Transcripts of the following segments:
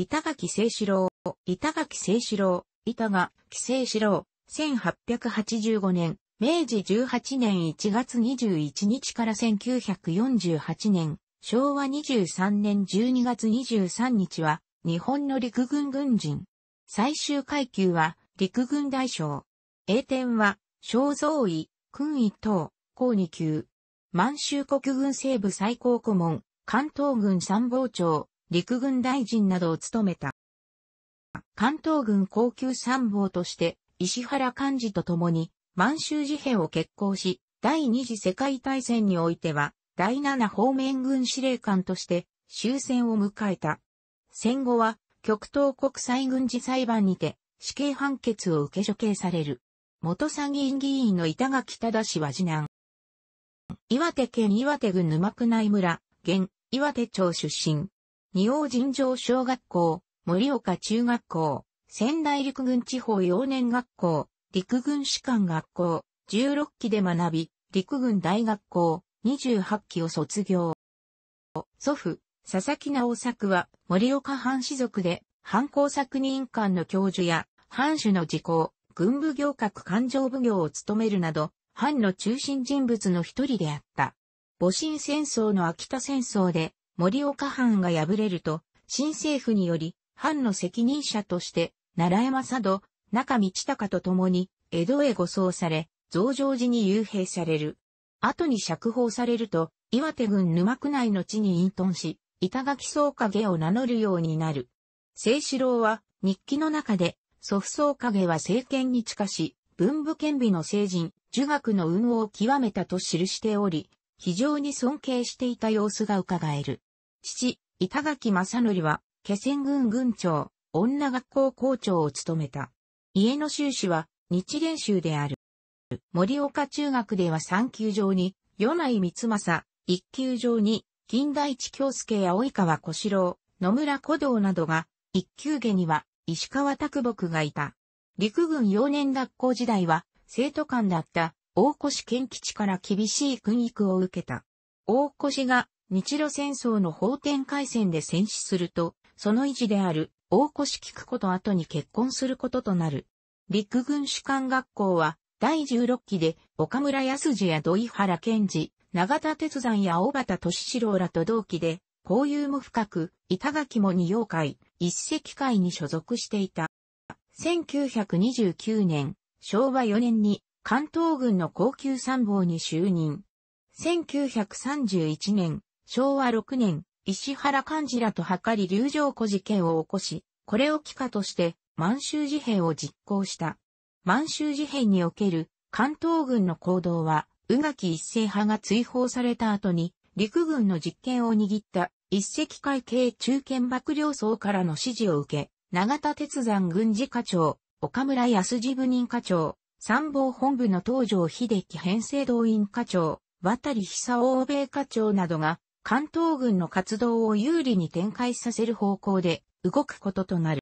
板垣清志郎、板垣清志郎、板垣清志郎、1885年、明治18年1月21日から1948年、昭和23年12月23日は、日本の陸軍軍人。最終階級は、陸軍大将。栄転は、小蔵位、君位等、高二級。満州国軍西部最高顧問、関東軍参謀長、陸軍大臣などを務めた。関東軍高級参謀として、石原幹事と共に、満州事変を決行し、第二次世界大戦においては、第七方面軍司令官として、終戦を迎えた。戦後は、極東国際軍事裁判にて、死刑判決を受け処刑される。元参議院議員の板垣忠氏は次男。岩手県岩手郡沼区内村、現、岩手町出身。仁王尋常小学校、森岡中学校、仙台陸軍地方幼年学校、陸軍士官学校、16期で学び、陸軍大学校、28期を卒業。祖父、佐々木直作は、森岡藩士族で、藩工作人官の教授や、藩主の事項、軍部行革勘定奉行を務めるなど、藩の中心人物の一人であった。戊辰戦争の秋田戦争で、森岡藩が敗れると、新政府により、藩の責任者として、奈良山佐渡、中道隆と共に、江戸へ護送され、増上寺に幽閉される。後に釈放されると、岩手郡沼区内の地に隠遁し、板垣総影を名乗るようになる。清志郎は、日記の中で、祖父総影は政権に近し、文武兼備の聖人、儒学の運を極めたと記しており、非常に尊敬していた様子が伺える。父、板垣正則は、気仙郡郡長、女学校校長を務めた。家の修士は、日蓮宗である。森岡中学では三級上に、米内光政、一級上に、金大一京介や及川小四郎、野村古道などが、一級下には、石川拓木がいた。陸軍幼年学校時代は、生徒官だった、大越健吉から厳しい訓育を受けた。大越が日露戦争の法典海戦で戦死すると、その維持である大越菊子と後に結婚することとなる。陸軍士官学校は第16期で岡村康次や土井原健治、長田哲山や小畑俊四郎らと同期で、交友も深く、板垣も二葉会、一石会に所属していた。1929年、昭和4年に関東軍の高級参謀に就任。1931年、昭和6年、石原幹事らと図り流浄湖事件を起こし、これを帰化として満州事変を実行した。満州事変における関東軍の行動は、宇垣一世派が追放された後に、陸軍の実権を握った一石会系中堅幕僚層からの指示を受け、長田鉄山軍事課長、岡村康次部任課長、参謀本部の東条秀樹編成動員課長、渡久欧米課長などが関東軍の活動を有利に展開させる方向で動くこととなる。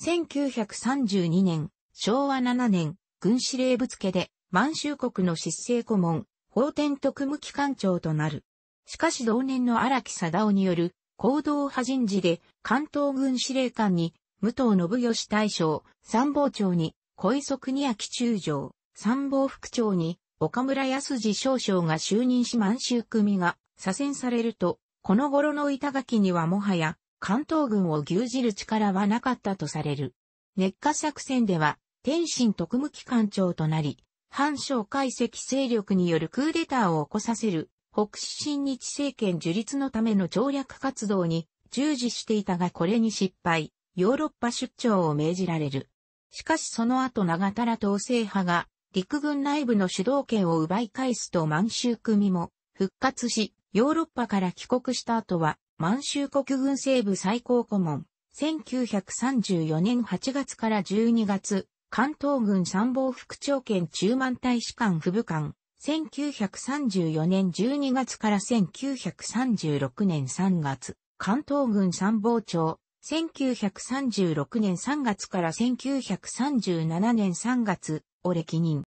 1932年、昭和7年、軍司令部付で満州国の執政顧問、法典特務機関長となる。しかし同年の荒木貞夫による行動派人事で関東軍司令官に武藤信義大将、参謀長に小磯国明中将、参謀副長に岡村康次少将が就任し満州組が左遷されると、この頃の板垣にはもはや、関東軍を牛耳る力はなかったとされる。熱化作戦では、天津特務機関長となり、反省解析勢力によるクーデターを起こさせる、北市新日政権樹立のための調略活動に従事していたがこれに失敗、ヨーロッパ出張を命じられる。しかしその後長田ら統制派が陸軍内部の主導権を奪い返すと満州組も復活し、ヨーロッパから帰国した後は、満州国軍西部最高顧問、1934年8月から12月、関東軍参謀副長兼中満大使館副部官、1934年12月から1936年3月、関東軍参謀長、1936年3月から1937年3月を歴任。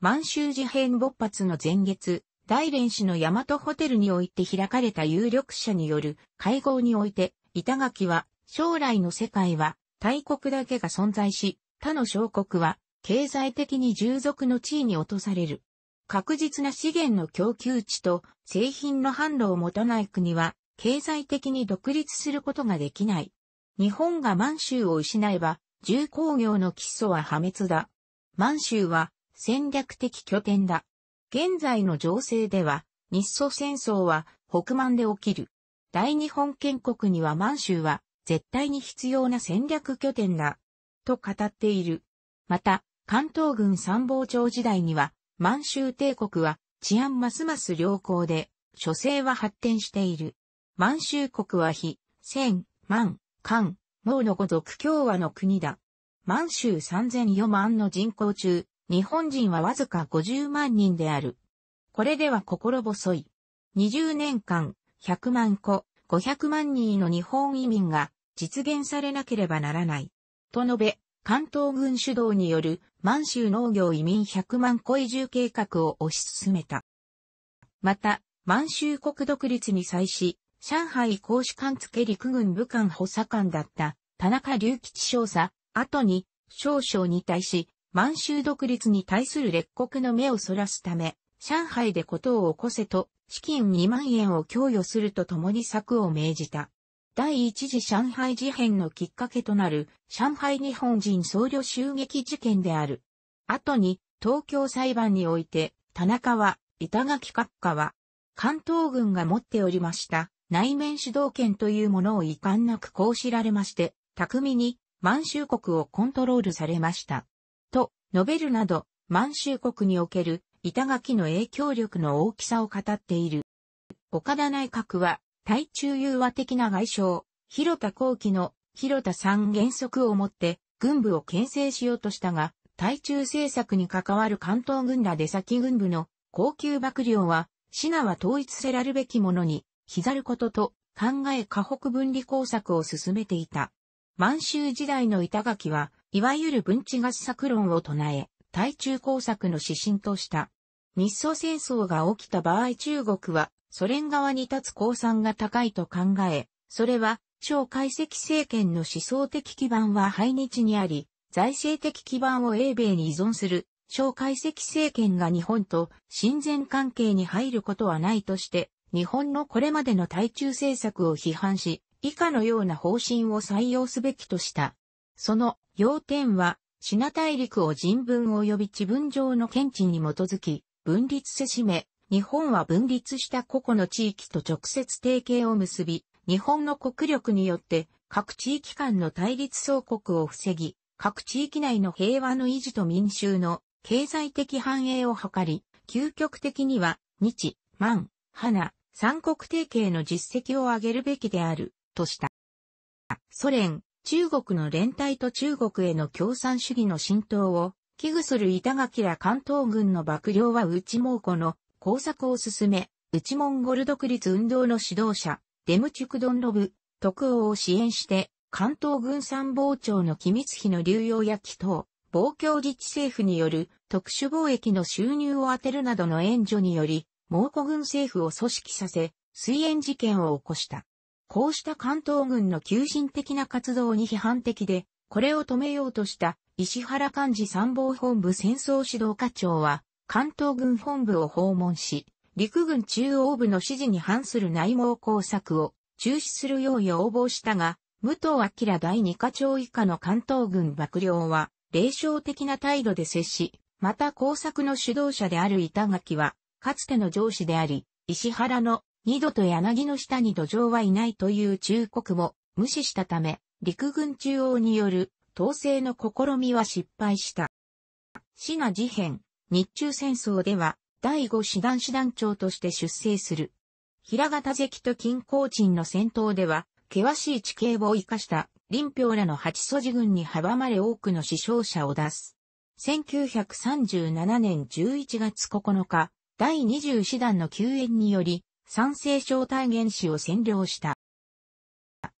満州事変勃発の前月、大連市の大和ホテルにおいて開かれた有力者による会合において、板垣は、将来の世界は、大国だけが存在し、他の小国は、経済的に従属の地位に落とされる。確実な資源の供給地と製品の販路を持たない国は、経済的に独立することができない。日本が満州を失えば、重工業の基礎は破滅だ。満州は戦略的拠点だ。現在の情勢では、日ソ戦争は北満で起きる。大日本建国には満州は絶対に必要な戦略拠点だ、と語っている。また、関東軍参謀長時代には、満州帝国は治安ますます良好で、諸政は発展している。満州国は非、千、万、漢、毛のごとく共和の国だ。満州3004万の人口中、日本人はわずか50万人である。これでは心細い。20年間、100万個、500万人の日本移民が実現されなければならない。と述べ、関東軍主導による満州農業移民100万個移住計画を推し進めた。また、満州国独立に際し、上海公主官付陸軍武官補佐官だった田中隆吉少佐、後に少将に対し、満州独立に対する列国の目をそらすため、上海でことを起こせと、資金2万円を供与するとともに策を命じた。第一次上海事変のきっかけとなる上海日本人僧侶襲撃事件である。後に東京裁判において田中は板垣閣下は関東軍が持っておりました内面主導権というものを遺憾なくこう知られまして巧みに満州国をコントロールされました。ノベルなど、満州国における板垣の影響力の大きさを語っている。岡田内閣は、対中融和的な外相、広田後期の広田三原則をもって、軍部を牽制しようとしたが、対中政策に関わる関東軍ら出先軍部の高級幕僚は、品は統一せらるべきものに、ひざることと考え河北分離工作を進めていた。満州時代の板垣は、いわゆる文治合作論を唱え、対中工作の指針とした。日ソ戦争が起きた場合中国は、ソ連側に立つ降参が高いと考え、それは、超解析政権の思想的基盤は排日にあり、財政的基盤を英米に依存する、超解析政権が日本と親善関係に入ることはないとして、日本のこれまでの対中政策を批判し、以下のような方針を採用すべきとした。その要点は、品大陸を人文及び地分上の見地に基づき、分立せしめ、日本は分立した個々の地域と直接提携を結び、日本の国力によって各地域間の対立総国を防ぎ、各地域内の平和の維持と民衆の経済的繁栄を図り、究極的には日、満、花、三国提携の実績を上げるべきである。とした。ソ連、中国の連帯と中国への共産主義の浸透を危惧する板垣ら関東軍の幕僚は内蒙古の工作を進め、内モンゴル独立運動の指導者、デムチュクドンロブ、特王を支援して、関東軍参謀長の機密費の流用や祈祷、防共自治政府による特殊貿易の収入を当てるなどの援助により、蒙古軍政府を組織させ、水炎事件を起こした。こうした関東軍の急進的な活動に批判的で、これを止めようとした石原幹事参謀本部戦争指導課長は、関東軍本部を訪問し、陸軍中央部の指示に反する内蒙工作を中止するよう要望したが、武藤明第二課長以下の関東軍幕僚は、霊障的な態度で接し、また工作の主導者である板垣は、かつての上司であり、石原の二度と柳の下に土壌はいないという忠告も無視したため、陸軍中央による統制の試みは失敗した。シナ事変、日中戦争では第五師団師団長として出征する。平形関と金光鎮の戦闘では、険しい地形を生かした林平らの八祖寺軍に阻まれ多くの死傷者を出す。1937年11月9日、第20師団の救援により、三西省大原市を占領した。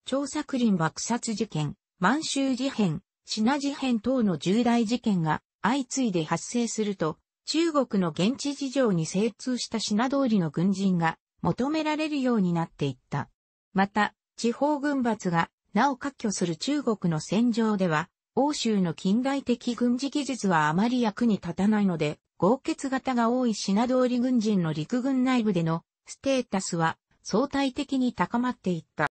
張作林爆殺事件、満州事変、品事変等の重大事件が相次いで発生すると、中国の現地事情に精通した品通りの軍人が求められるようになっていった。また、地方軍閥がなお割拠する中国の戦場では、欧州の近代的軍事技術はあまり役に立たないので、豪傑型が多い品通り軍人の陸軍内部でのステータスは相対的に高まっていった。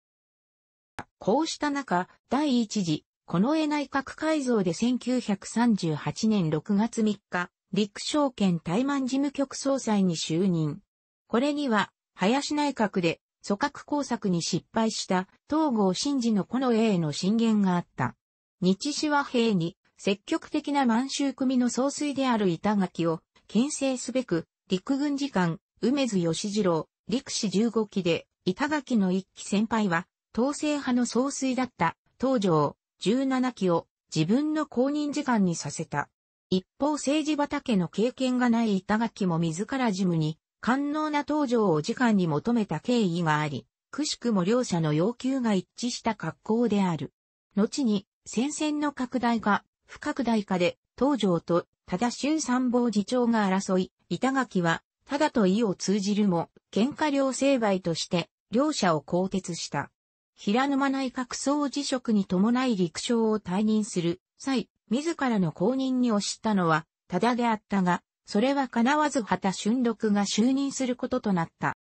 こうした中、第一次、この絵内閣改造で1938年6月3日、陸証券台満事務局総裁に就任。これには、林内閣で、組閣工作に失敗した東郷新次のこの絵への進言があった。日志和平に積極的な満州組の総帥である板垣を牽制すべく陸軍次官梅津義次郎、陸士15期で、板垣の一期先輩は、統制派の総帥だった、東条、17期を、自分の公認時間にさせた。一方政治畑の経験がない板垣も自ら事務に、官能な東条を時間に求めた経緯があり、くしくも両者の要求が一致した格好である。後に、戦線の拡大か、不拡大かで、東条と、忠春衆参謀次長が争い、板垣は、ただと意を通じるも、喧嘩両成敗として、両者を更迭した。平沼内閣総辞職に伴い陸将を退任する際、自らの後任に押したのは、ただであったが、それは叶わず畑俊六が就任することとなった。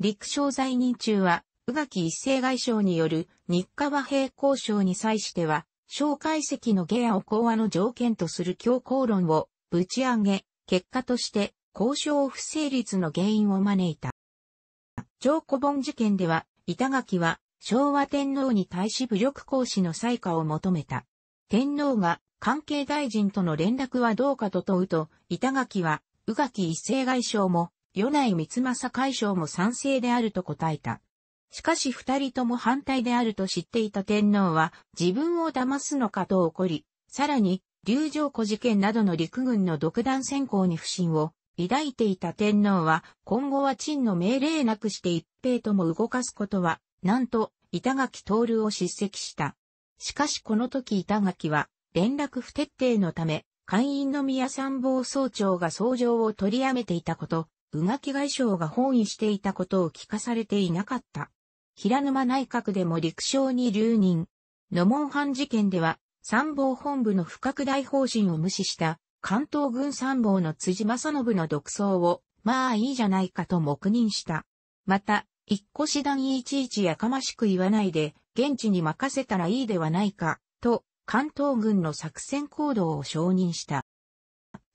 陸将在任中は、宇垣一世外相による日課和平交渉に際しては、蒋介石の下野を講和の条件とする強硬論をぶち上げ、結果として交渉不成立の原因を招いた。上古本事件では、板垣は昭和天皇に対し武力行使の再下を求めた。天皇が関係大臣との連絡はどうかと問うと、板垣は宇垣一世外相も、与内光政外相も賛成であると答えた。しかし二人とも反対であると知っていた天皇は自分を騙すのかと怒り、さらに、龍城古事件などの陸軍の独断専行に不信を抱いていた天皇は、今後は陳の命令なくして一平とも動かすことは、なんと、板垣徹を叱責した。しかしこの時板垣は、連絡不徹底のため、会員の宮参謀総長が総上を取りやめていたこと、宇垣外相が本意していたことを聞かされていなかった。平沼内閣でも陸将に留任。野門藩事件では、参謀本部の不拡大方針を無視した関東軍参謀の辻正信の独走を、まあいいじゃないかと黙認した。また、一個師団いちいちやかましく言わないで、現地に任せたらいいではないか、と、関東軍の作戦行動を承認した。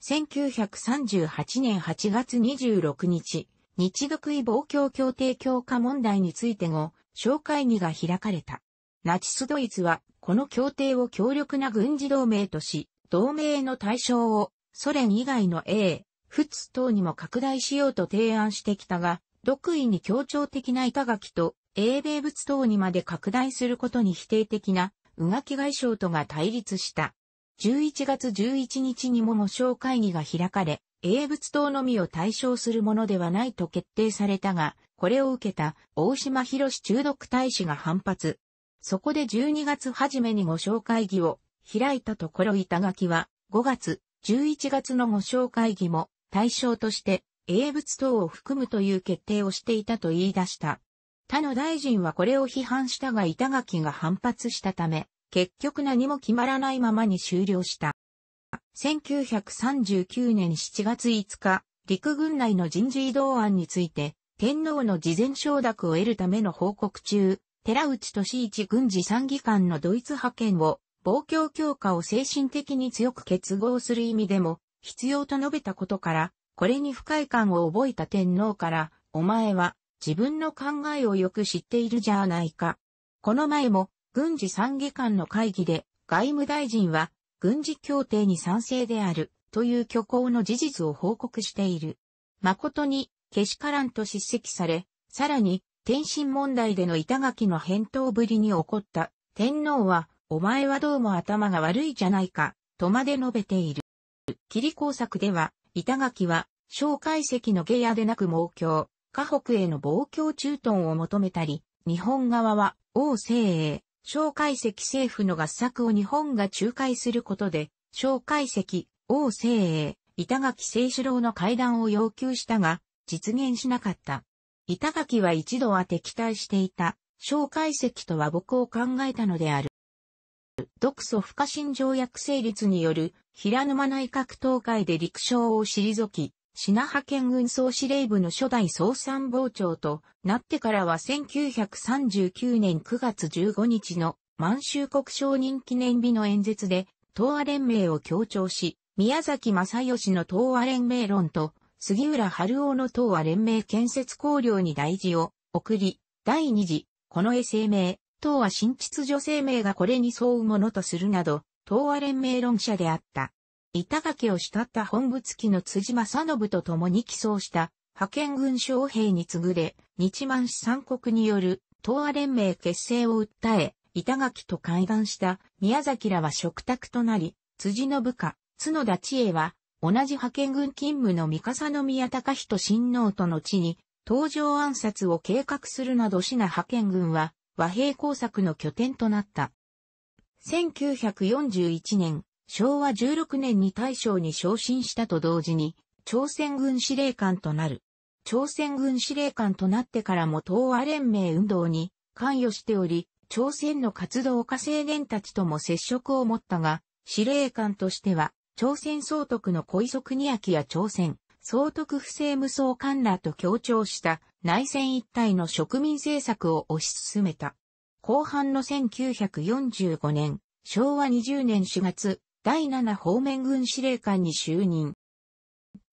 1938年8月26日、日独位防共協定強化問題についても、小会議が開かれた。ナチスドイツは、この協定を強力な軍事同盟とし、同盟の対象をソ連以外の A、仏等にも拡大しようと提案してきたが、独位に協調的な板垣と英米仏等にまで拡大することに否定的ながき外相とが対立した。11月11日にも模章会議が開かれ、英仏党のみを対象するものではないと決定されたが、これを受けた大島博士中毒大使が反発。そこで12月初めに模章会議を開いたところ板垣は、5月、11月の五章会議も対象として英仏等を含むという決定をしていたと言い出した。他の大臣はこれを批判したが板垣が反発したため、結局何も決まらないままに終了した。1939年7月5日、陸軍内の人事異動案について、天皇の事前承諾を得るための報告中、寺内俊一軍事参議官のドイツ派遣を望郷強化を精神的に強く結合する意味でも必要と述べたことから、これに不快感を覚えた天皇から、お前は自分の考えをよく知っているじゃないか。この前も軍事参議官の会議で外務大臣は軍事協定に賛成であるという虚構の事実を報告している。誠にけしからんと叱責され、さらに天津問題での板垣の返答ぶりに怒った天皇はお前はどうも頭が悪いじゃないか、とまで述べている。霧工作では、板垣は、小介石の下野でなく猛強、河北への暴教駐屯を求めたり、日本側は、王政へ、小介石政府の合作を日本が仲介することで、小介石、王政へ、板垣清志郎の会談を要求したが、実現しなかった。板垣は一度は敵対していた、小介石とは僕を考えたのである。独ソ不可侵条約成立による平沼内閣党会で陸将を退き、品派遣軍総司令部の初代総参謀長となってからは1939年9月15日の満州国承認記念日の演説で東亜連盟を強調し、宮崎正義の東亜連盟論と杉浦春夫の東亜連盟建設綱領に大事を送り、第二次、この絵声明、党は新秩序生命がこれに沿うものとするなど、党亜連盟論者であった。板垣を慕った本部付きの辻正信と共に起草した派遣軍将兵に次ぐれ、日満市三国による東亜連盟結成を訴え、板垣と会談した宮崎らは食卓となり、辻の部下、角田知恵は、同じ派遣軍勤務の三笠宮隆人親王との地に、登場暗殺を計画するなどしな派遣軍は、和平工作の拠点となった。1941年、昭和16年に大将に昇進したと同時に、朝鮮軍司令官となる。朝鮮軍司令官となってからも東亜連盟運動に関与しており、朝鮮の活動家青年たちとも接触を持ったが、司令官としては、朝鮮総督の小磯に明や朝鮮、総督不正無双官らと協調した内戦一体の植民政策を推し進めた。後半の1945年、昭和20年4月、第7方面軍司令官に就任。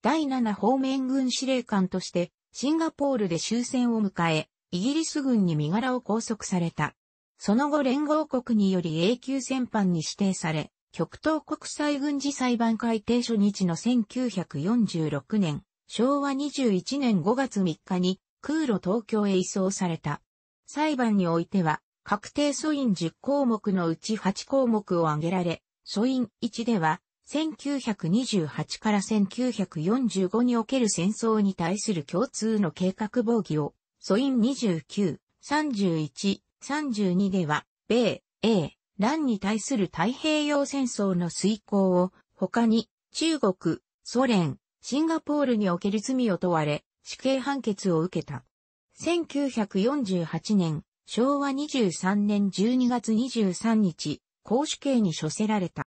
第7方面軍司令官として、シンガポールで終戦を迎え、イギリス軍に身柄を拘束された。その後連合国により永久戦犯に指定され、極東国際軍事裁判会定初日の1946年、昭和21年5月3日に空路東京へ移送された。裁判においては、確定素因10項目のうち8項目を挙げられ、素因1では、1928から1945における戦争に対する共通の計画防御を、素因29、31、32では、米、英、乱に対する太平洋戦争の遂行を、他に、中国、ソ連、シンガポールにおける罪を問われ、死刑判決を受けた。1948年、昭和23年12月23日、公主刑に処せられた。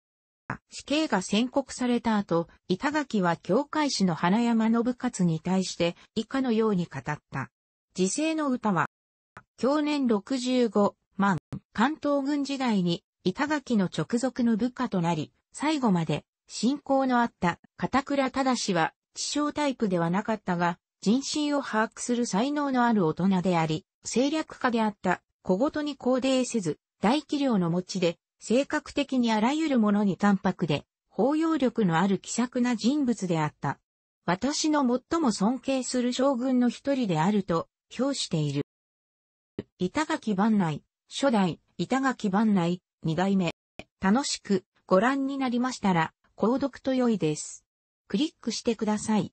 死刑が宣告された後、板垣は教会士の花山信勝に対して以下のように語った。時世の歌は、去年65、関東軍時代に板垣の直属の部下となり、最後まで信仰のあった片倉忠は地小タイプではなかったが、人心を把握する才能のある大人であり、政略家であった小言に肯定せず、大器量の持ちで、性格的にあらゆるものに淡白で、包容力のある気さくな人物であった。私の最も尊敬する将軍の一人であると評している。板垣万内、初代、板垣番内、二代目。楽しくご覧になりましたら、購読と良いです。クリックしてください。